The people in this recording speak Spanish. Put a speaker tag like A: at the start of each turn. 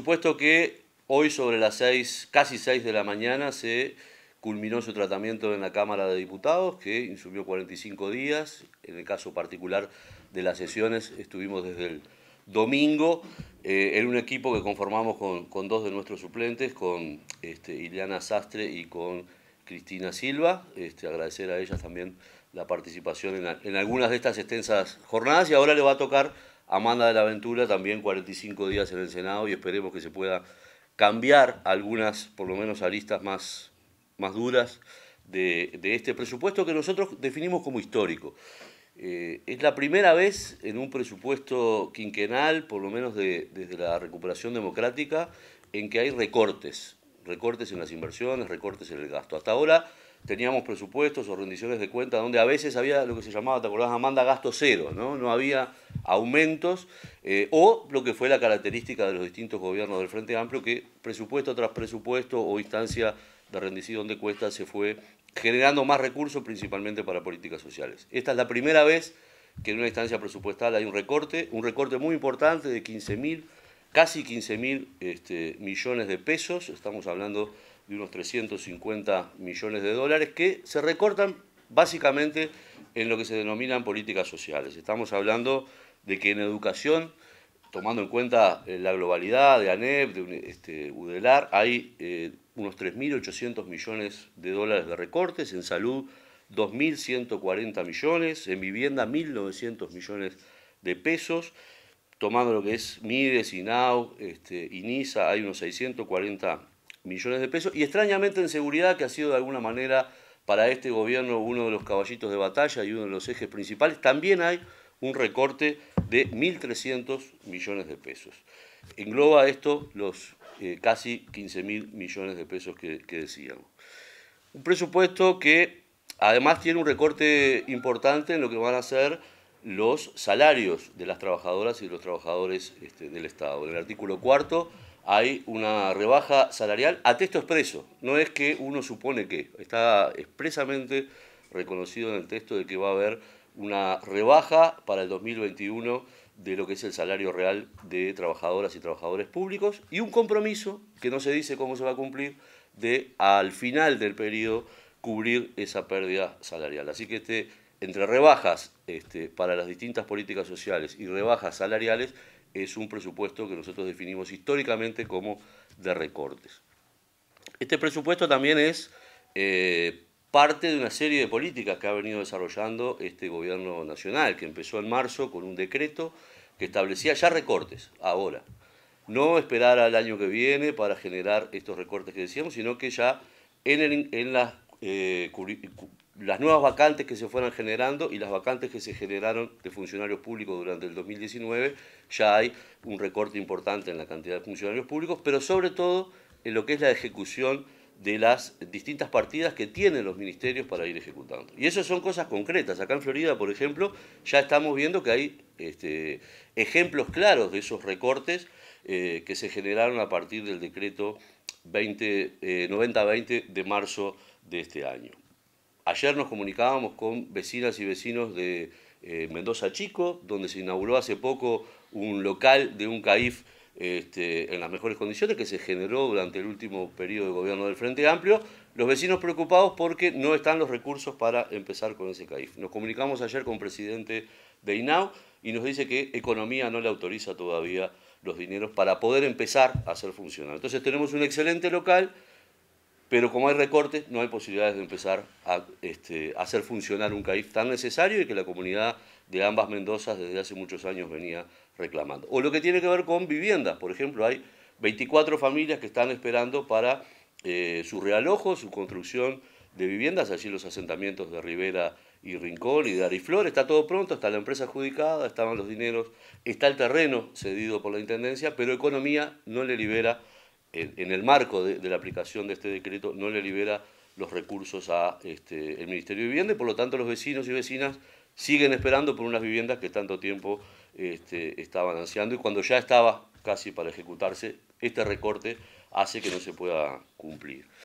A: supuesto que hoy sobre las seis, casi seis de la mañana se culminó su tratamiento en la Cámara de Diputados, que insumió 45 días. En el caso particular de las sesiones estuvimos desde el domingo eh, en un equipo que conformamos con, dos de nuestros suplentes, con este, Ileana Sastre y con Cristina Silva. Este, agradecer a ellas también la participación en algunas de estas extensas jornadas y ahora le va a tocar Amanda de la Ventura también 45 días en el Senado y esperemos que se pueda cambiar algunas, por lo menos aristas más, más duras de, este presupuesto que nosotros definimos como histórico. Eh, es la primera vez en un presupuesto quinquenal, por lo menos desde la recuperación democrática, en que hay recortes, recortes en las inversiones, recortes en el gasto. Hasta ahora teníamos presupuestos o rendiciones de cuentas donde a veces había lo que se llamaba, ¿te acordás, Amanda, gasto cero? No, no había aumentos, eh, o lo que fue la característica de los distintos gobiernos del Frente Amplio, que presupuesto tras presupuesto o instancia de rendición de cuentas se fue generando más recursos principalmente para políticas sociales. Esta es la primera vez que en una instancia presupuestal hay un recorte, un recorte muy importante de mil casi 15.000 mil este, millones de pesos, estamos hablando de unos 350 millones de dólares, que se recortan básicamente en lo que se denominan políticas sociales. Estamos hablando de que en educación, tomando en cuenta eh, la globalidad de ANEP, de este, UDELAR, hay eh, unos 3.800 millones de dólares de recortes, en salud 2.140 millones, en vivienda 1.900 millones de pesos, tomando lo que es MIDES, INAU, este, INISA, hay unos 640 millones de pesos, y extrañamente en seguridad, que ha sido de alguna manera para este gobierno uno de los caballitos de batalla y uno de los ejes principales, también hay un recorte de 1.300 millones de pesos. Engloba esto los eh, casi 15.000 millones de pesos que, decíamos. Un presupuesto que además tiene un recorte importante en lo que van a ser los salarios de las trabajadoras y de los trabajadores este, del Estado. En el artículo cuarto hay una rebaja salarial a texto expreso. No es que uno supone que, está expresamente reconocido en el texto de que va a haber una rebaja para el 2021 de lo que es el salario real de trabajadoras y trabajadores públicos y un compromiso, que no se dice cómo se va a cumplir, de al final del periodo cubrir esa pérdida salarial. Así que este, entre rebajas este, para las distintas políticas sociales y rebajas salariales es un presupuesto que nosotros definimos históricamente como de recortes. Este presupuesto también es eh, parte de una serie de políticas que ha venido desarrollando este gobierno nacional, que empezó en marzo con un decreto que establecía ya recortes, ahora. No esperar al año que viene para generar estos recortes que decíamos, sino que ya en, las, eh, las nuevas vacantes que se fueran generando y las vacantes que se generaron de funcionarios públicos durante el 2019, ya hay un recorte importante en la cantidad de funcionarios públicos, pero sobre todo en lo que es la ejecución de las distintas partidas que tienen los ministerios para ir ejecutando. Y eso son cosas concretas. Acá en Florida, por ejemplo, ya estamos viendo que hay este, ejemplos claros de esos recortes eh, que se generaron a partir del decreto 90-20 eh, de marzo de este año. Ayer nos comunicábamos con vecinas y vecinos de eh, Mendoza Chico, donde se inauguró hace poco un local de un CAIF este, en las mejores condiciones que se generó durante el último periodo de gobierno del Frente Amplio, los vecinos preocupados porque no están los recursos para empezar con ese CAIF. Nos comunicamos ayer con el presidente de INAU y nos dice que Economía no le autoriza todavía los dineros para poder empezar a hacer funcionar. Entonces tenemos un excelente local, pero como hay recortes, no hay posibilidades de empezar a este, hacer funcionar un CAIF tan necesario y que la comunidad de ambas Mendozas desde hace muchos años venía reclamando. O lo que tiene que ver con viviendas, por ejemplo, hay 24 familias que están esperando para eh, su realojo, su construcción de viviendas, allí los asentamientos de Rivera y Rincón y de Ariflor, está todo pronto, está la empresa adjudicada, estaban los dineros, está el terreno cedido por la Intendencia, pero Economía no le libera, en, el marco de, la aplicación de este decreto, no le libera los recursos a este, el Ministerio de Vivienda y por lo tanto los vecinos y vecinas siguen esperando por unas viviendas que tanto tiempo este, estaban ansiando y cuando ya estaba casi para ejecutarse, este recorte hace que no se pueda cumplir.